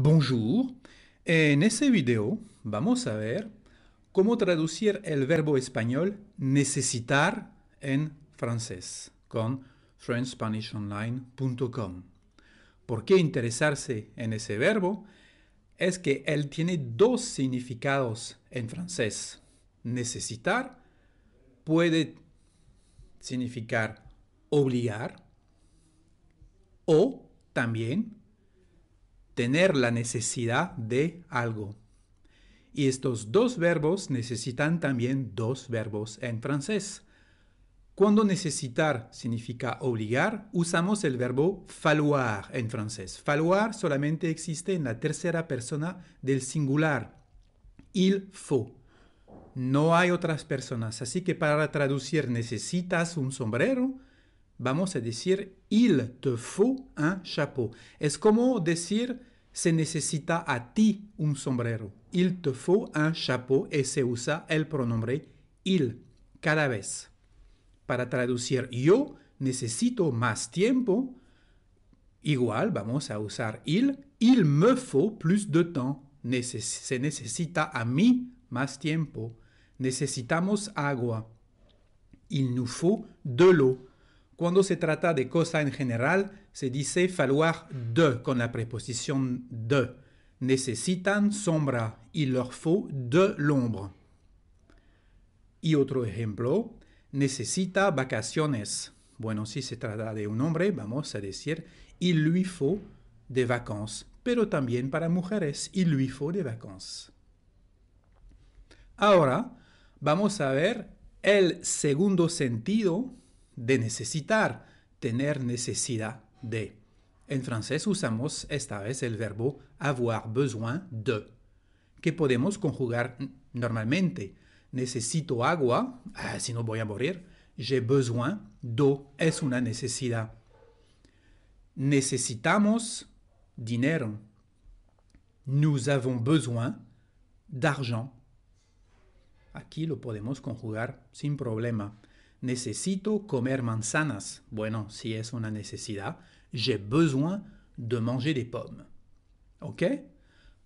Bonjour. En ese video vamos a ver cómo traducir el verbo español necesitar en francés con FrenchSpanishOnline.com. ¿Por qué interesarse en ese verbo? Es que él tiene dos significados en francés. Necesitar puede significar obligar o también tener la necesidad de algo. Y estos dos verbos necesitan también dos verbos en francés. Cuando necesitar significa obligar, usamos el verbo falloir en francés. Falloir solamente existe en la tercera persona del singular. Il faut. No hay otras personas. Así que para traducir necesitas un sombrero, vamos a decir il te faut un chapeau. Es como decir se necesita a ti un sombrero. Il te faut un chapeau et se usa el pronombre il cada vez. Para traducir yo necesito más tiempo, igual vamos a usar il. Il me faut plus de temps. se necesita a mí más tiempo. Necesitamos agua. Il nous faut de l'eau. Cuando se trata de cosa en general, se dice falloir de mm. con la preposición de. Necesitan sombra, il leur faut de l'ombre. Y otro ejemplo, necesita vacaciones. Bueno, si se trata de un hombre, vamos a decir, il lui faut de vacances. Pero también para mujeres, il lui faut de vacances. Ahora, vamos a ver el segundo sentido de necesitar, tener necesidad de. En francés usamos esta vez el verbo avoir besoin de, que podemos conjugar normalmente. Necesito agua, ah, si no voy a morir. J'ai besoin d'eau, es una necesidad. Necesitamos dinero. Nous avons besoin d'argent. Aquí lo podemos conjugar sin problema. Necesito comer manzanas. Bueno, si es una necesidad, j'ai besoin de manger des pommes. ¿Ok?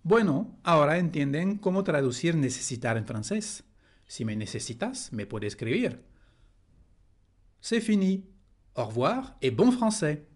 Bueno, ahora entienden cómo traducir necesitar en francés. Si me necesitas, me puedes escribir. C'est fini. Au revoir et bon français.